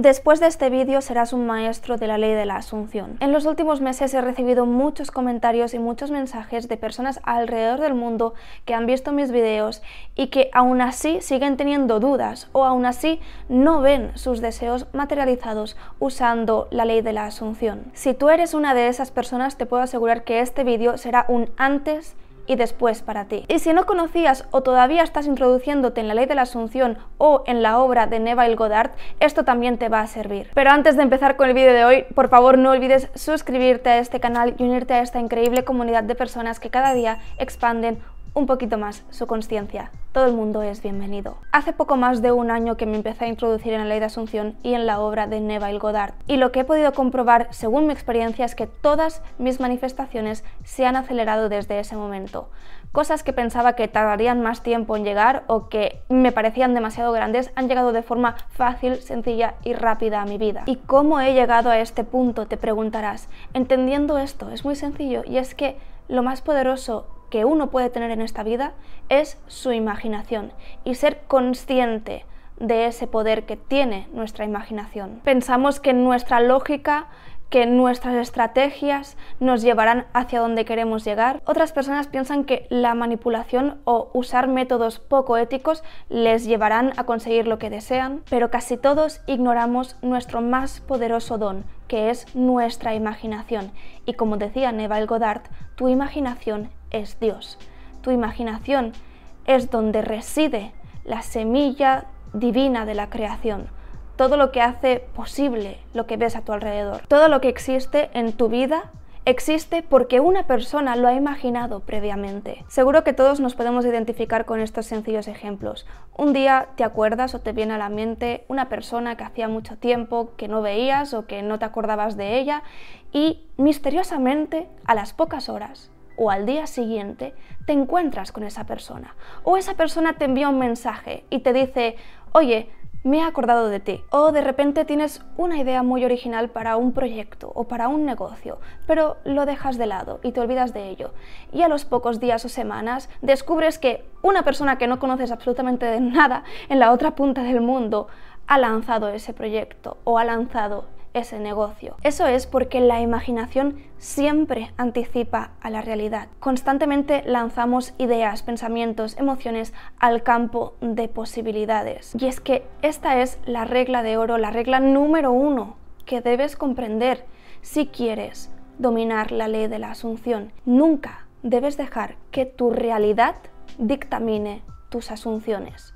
Después de este vídeo serás un maestro de la ley de la asunción. En los últimos meses he recibido muchos comentarios y muchos mensajes de personas alrededor del mundo que han visto mis videos y que aún así siguen teniendo dudas o aún así no ven sus deseos materializados usando la ley de la asunción. Si tú eres una de esas personas te puedo asegurar que este vídeo será un antes y después para ti. Y si no conocías o todavía estás introduciéndote en la ley de la Asunción o en la obra de Neville Goddard, esto también te va a servir. Pero antes de empezar con el vídeo de hoy, por favor no olvides suscribirte a este canal y unirte a esta increíble comunidad de personas que cada día expanden un poquito más su conciencia. Todo el mundo es bienvenido. Hace poco más de un año que me empecé a introducir en la ley de Asunción y en la obra de Neville Goddard. Y lo que he podido comprobar, según mi experiencia, es que todas mis manifestaciones se han acelerado desde ese momento. Cosas que pensaba que tardarían más tiempo en llegar o que me parecían demasiado grandes han llegado de forma fácil, sencilla y rápida a mi vida. ¿Y cómo he llegado a este punto? Te preguntarás. Entendiendo esto, es muy sencillo y es que lo más poderoso que uno puede tener en esta vida es su imaginación y ser consciente de ese poder que tiene nuestra imaginación. Pensamos que nuestra lógica, que nuestras estrategias nos llevarán hacia donde queremos llegar. Otras personas piensan que la manipulación o usar métodos poco éticos les llevarán a conseguir lo que desean, pero casi todos ignoramos nuestro más poderoso don, que es nuestra imaginación. Y como decía Neval Goddard, tu imaginación es Dios. Tu imaginación es donde reside la semilla divina de la creación, todo lo que hace posible lo que ves a tu alrededor. Todo lo que existe en tu vida existe porque una persona lo ha imaginado previamente. Seguro que todos nos podemos identificar con estos sencillos ejemplos. Un día te acuerdas o te viene a la mente una persona que hacía mucho tiempo que no veías o que no te acordabas de ella y misteriosamente a las pocas horas o al día siguiente te encuentras con esa persona o esa persona te envía un mensaje y te dice, oye, me he acordado de ti. O de repente tienes una idea muy original para un proyecto o para un negocio, pero lo dejas de lado y te olvidas de ello. Y a los pocos días o semanas descubres que una persona que no conoces absolutamente de nada en la otra punta del mundo ha lanzado ese proyecto o ha lanzado ese negocio. Eso es porque la imaginación siempre anticipa a la realidad. Constantemente lanzamos ideas, pensamientos, emociones al campo de posibilidades. Y es que esta es la regla de oro, la regla número uno que debes comprender si quieres dominar la ley de la asunción. Nunca debes dejar que tu realidad dictamine tus asunciones.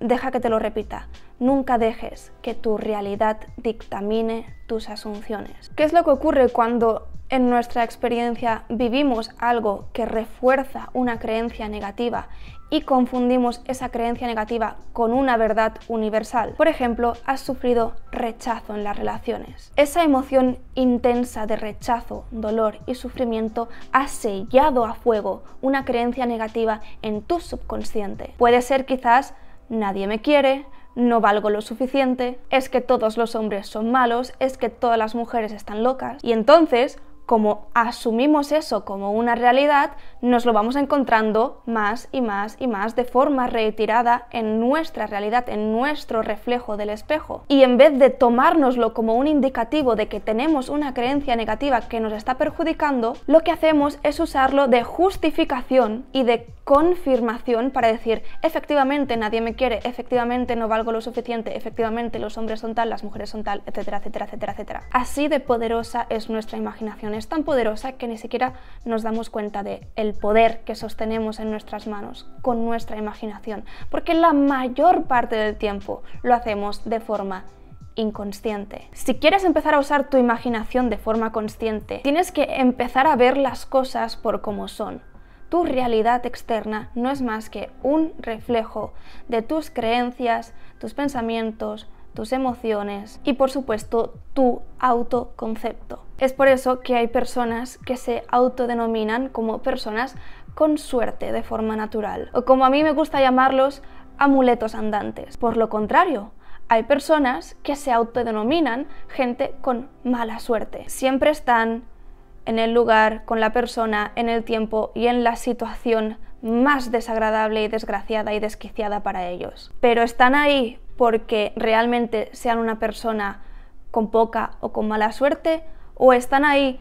Deja que te lo repita. Nunca dejes que tu realidad dictamine tus asunciones. ¿Qué es lo que ocurre cuando en nuestra experiencia vivimos algo que refuerza una creencia negativa y confundimos esa creencia negativa con una verdad universal. Por ejemplo, has sufrido rechazo en las relaciones. Esa emoción intensa de rechazo, dolor y sufrimiento ha sellado a fuego una creencia negativa en tu subconsciente. Puede ser quizás nadie me quiere, no valgo lo suficiente, es que todos los hombres son malos, es que todas las mujeres están locas. Y entonces, como asumimos eso como una realidad, nos lo vamos encontrando más y más y más de forma retirada en nuestra realidad, en nuestro reflejo del espejo. Y en vez de tomárnoslo como un indicativo de que tenemos una creencia negativa que nos está perjudicando, lo que hacemos es usarlo de justificación y de confirmación para decir, efectivamente nadie me quiere, efectivamente no valgo lo suficiente, efectivamente los hombres son tal, las mujeres son tal, etcétera, etcétera, etcétera, etcétera. Así de poderosa es nuestra imaginación es tan poderosa que ni siquiera nos damos cuenta de el poder que sostenemos en nuestras manos con nuestra imaginación, porque la mayor parte del tiempo lo hacemos de forma inconsciente. Si quieres empezar a usar tu imaginación de forma consciente, tienes que empezar a ver las cosas por como son. Tu realidad externa no es más que un reflejo de tus creencias, tus pensamientos, tus emociones y por supuesto tu autoconcepto. Es por eso que hay personas que se autodenominan como personas con suerte de forma natural o como a mí me gusta llamarlos amuletos andantes. Por lo contrario, hay personas que se autodenominan gente con mala suerte. Siempre están en el lugar, con la persona, en el tiempo y en la situación más desagradable y desgraciada y desquiciada para ellos. Pero están ahí porque realmente sean una persona con poca o con mala suerte, o están ahí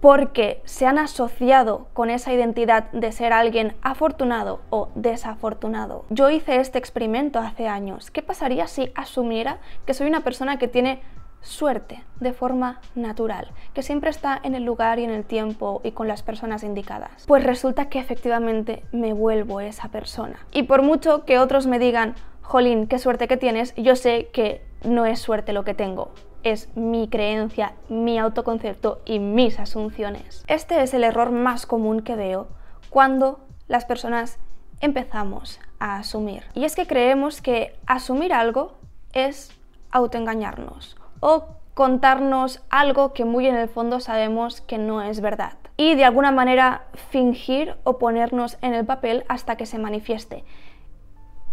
porque se han asociado con esa identidad de ser alguien afortunado o desafortunado. Yo hice este experimento hace años. ¿Qué pasaría si asumiera que soy una persona que tiene suerte de forma natural, que siempre está en el lugar y en el tiempo y con las personas indicadas. Pues resulta que efectivamente me vuelvo esa persona. Y por mucho que otros me digan, jolín, qué suerte que tienes, yo sé que no es suerte lo que tengo, es mi creencia, mi autoconcepto y mis asunciones. Este es el error más común que veo cuando las personas empezamos a asumir. Y es que creemos que asumir algo es autoengañarnos o contarnos algo que muy en el fondo sabemos que no es verdad. Y de alguna manera fingir o ponernos en el papel hasta que se manifieste.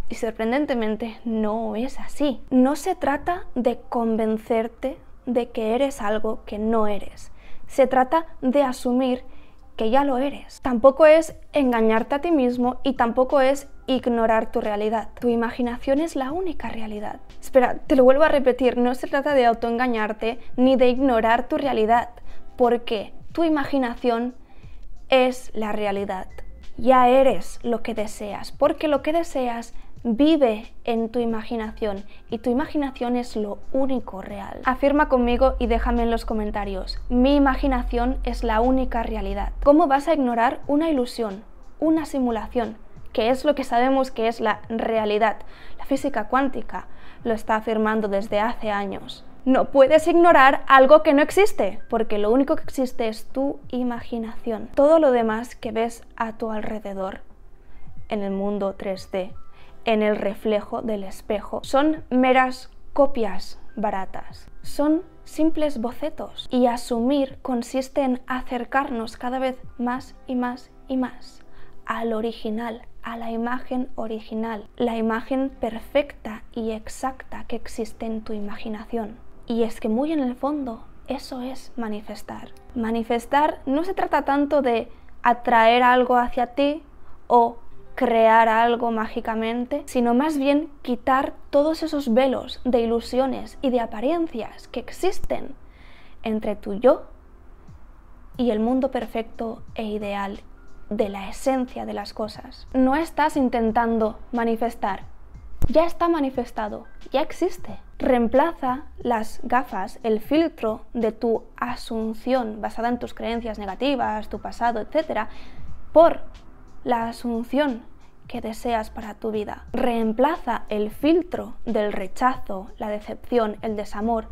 Y sorprendentemente no es así. No se trata de convencerte de que eres algo que no eres. Se trata de asumir que ya lo eres. Tampoco es engañarte a ti mismo y tampoco es ignorar tu realidad. Tu imaginación es la única realidad. Espera, te lo vuelvo a repetir, no se trata de autoengañarte ni de ignorar tu realidad, porque tu imaginación es la realidad. Ya eres lo que deseas, porque lo que deseas Vive en tu imaginación y tu imaginación es lo único real. Afirma conmigo y déjame en los comentarios. Mi imaginación es la única realidad. ¿Cómo vas a ignorar una ilusión, una simulación, que es lo que sabemos que es la realidad? La física cuántica lo está afirmando desde hace años. No puedes ignorar algo que no existe, porque lo único que existe es tu imaginación. Todo lo demás que ves a tu alrededor en el mundo 3D en el reflejo del espejo son meras copias baratas, son simples bocetos y asumir consiste en acercarnos cada vez más y más y más al original, a la imagen original, la imagen perfecta y exacta que existe en tu imaginación. Y es que muy en el fondo eso es manifestar. Manifestar no se trata tanto de atraer algo hacia ti o crear algo mágicamente, sino más bien quitar todos esos velos de ilusiones y de apariencias que existen entre tu yo y el mundo perfecto e ideal de la esencia de las cosas. No estás intentando manifestar, ya está manifestado, ya existe. Reemplaza las gafas, el filtro de tu asunción basada en tus creencias negativas, tu pasado, etc., por la asunción que deseas para tu vida. Reemplaza el filtro del rechazo, la decepción, el desamor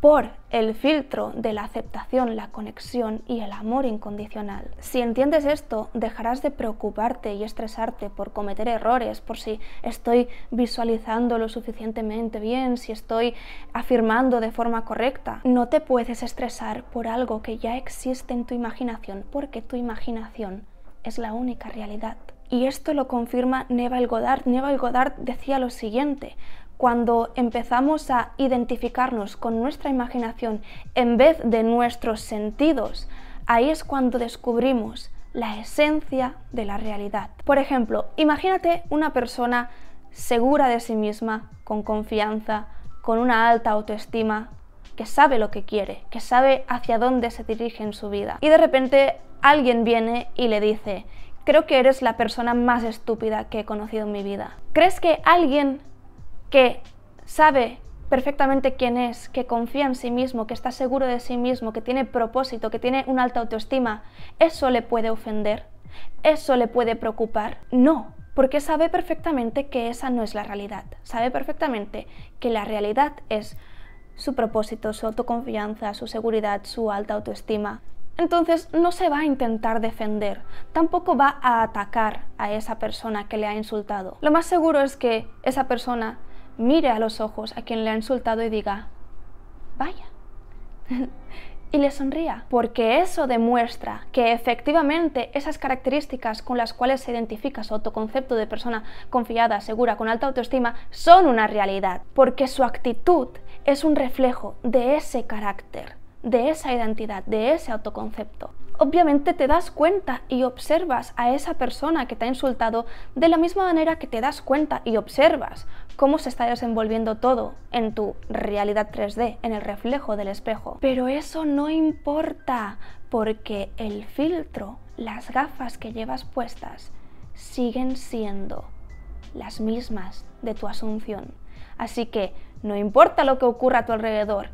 por el filtro de la aceptación, la conexión y el amor incondicional. Si entiendes esto, dejarás de preocuparte y estresarte por cometer errores, por si estoy visualizando lo suficientemente bien, si estoy afirmando de forma correcta. No te puedes estresar por algo que ya existe en tu imaginación, porque tu imaginación es la única realidad. Y esto lo confirma Neva Godard Neva Goddard decía lo siguiente, cuando empezamos a identificarnos con nuestra imaginación en vez de nuestros sentidos, ahí es cuando descubrimos la esencia de la realidad. Por ejemplo, imagínate una persona segura de sí misma, con confianza, con una alta autoestima, que sabe lo que quiere, que sabe hacia dónde se dirige en su vida. Y de repente alguien viene y le dice, creo que eres la persona más estúpida que he conocido en mi vida. ¿Crees que alguien que sabe perfectamente quién es, que confía en sí mismo, que está seguro de sí mismo, que tiene propósito, que tiene una alta autoestima, eso le puede ofender? ¿Eso le puede preocupar? No, porque sabe perfectamente que esa no es la realidad. Sabe perfectamente que la realidad es su propósito, su autoconfianza, su seguridad, su alta autoestima. Entonces no se va a intentar defender, tampoco va a atacar a esa persona que le ha insultado. Lo más seguro es que esa persona mire a los ojos a quien le ha insultado y diga, vaya, y le sonría, porque eso demuestra que efectivamente esas características con las cuales se identifica su autoconcepto de persona confiada, segura, con alta autoestima, son una realidad, porque su actitud es un reflejo de ese carácter, de esa identidad, de ese autoconcepto. Obviamente te das cuenta y observas a esa persona que te ha insultado de la misma manera que te das cuenta y observas cómo se está desenvolviendo todo en tu realidad 3D, en el reflejo del espejo. Pero eso no importa porque el filtro, las gafas que llevas puestas, siguen siendo las mismas de tu asunción. Así que no importa lo que ocurra a tu alrededor,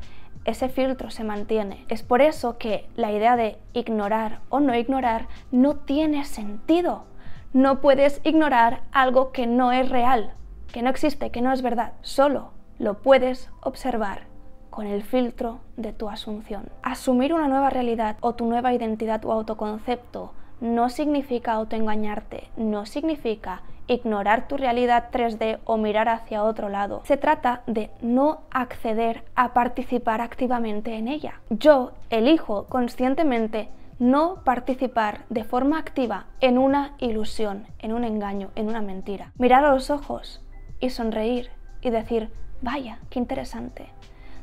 ese filtro se mantiene. Es por eso que la idea de ignorar o no ignorar no tiene sentido. No puedes ignorar algo que no es real, que no existe, que no es verdad. Solo lo puedes observar con el filtro de tu asunción. Asumir una nueva realidad o tu nueva identidad o autoconcepto no significa autoengañarte, no significa ignorar tu realidad 3D o mirar hacia otro lado. Se trata de no acceder a participar activamente en ella. Yo elijo conscientemente no participar de forma activa en una ilusión, en un engaño, en una mentira. Mirar a los ojos y sonreír y decir, vaya, qué interesante.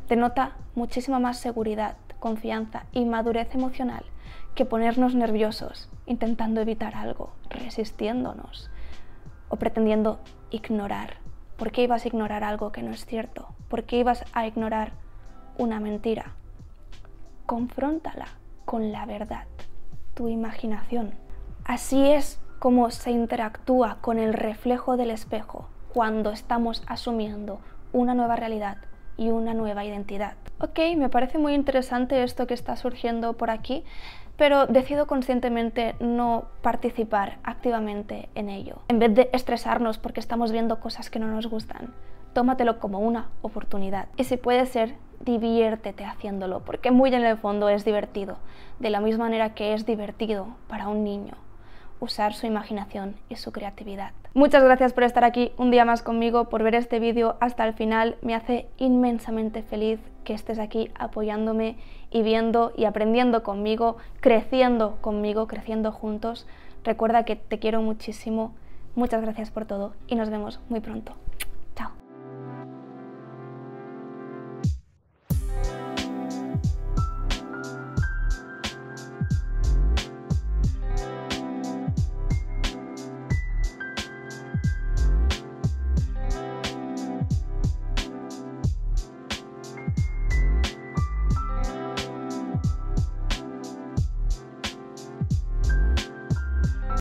Denota muchísima más seguridad, confianza y madurez emocional que ponernos nerviosos intentando evitar algo, resistiéndonos o pretendiendo ignorar. ¿Por qué ibas a ignorar algo que no es cierto? ¿Por qué ibas a ignorar una mentira? Confróntala con la verdad, tu imaginación. Así es como se interactúa con el reflejo del espejo cuando estamos asumiendo una nueva realidad y una nueva identidad ok, me parece muy interesante esto que está surgiendo por aquí, pero decido conscientemente no participar activamente en ello. En vez de estresarnos porque estamos viendo cosas que no nos gustan, tómatelo como una oportunidad. Y si puede ser, diviértete haciéndolo, porque muy en el fondo es divertido, de la misma manera que es divertido para un niño usar su imaginación y su creatividad. Muchas gracias por estar aquí un día más conmigo, por ver este vídeo hasta el final. Me hace inmensamente feliz que estés aquí apoyándome y viendo y aprendiendo conmigo, creciendo conmigo, creciendo juntos. Recuerda que te quiero muchísimo. Muchas gracias por todo y nos vemos muy pronto.